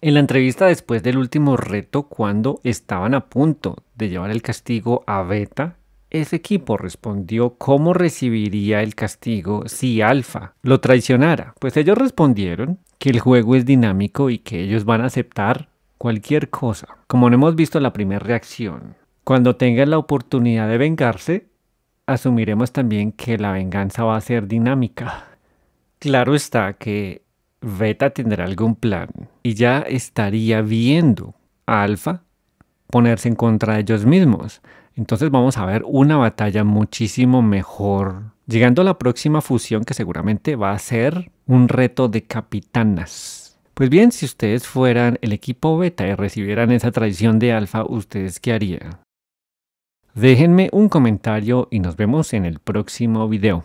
En la entrevista después del último reto, cuando estaban a punto de llevar el castigo a Beta, ese equipo respondió cómo recibiría el castigo si Alpha lo traicionara. Pues ellos respondieron que el juego es dinámico y que ellos van a aceptar cualquier cosa. Como no hemos visto la primera reacción, cuando tenga la oportunidad de vengarse, asumiremos también que la venganza va a ser dinámica. Claro está que Beta tendrá algún plan y ya estaría viendo a Alfa ponerse en contra de ellos mismos. Entonces vamos a ver una batalla muchísimo mejor. Llegando a la próxima fusión que seguramente va a ser un reto de capitanas. Pues bien, si ustedes fueran el equipo beta y recibieran esa traición de alfa, ¿ustedes qué harían? Déjenme un comentario y nos vemos en el próximo video.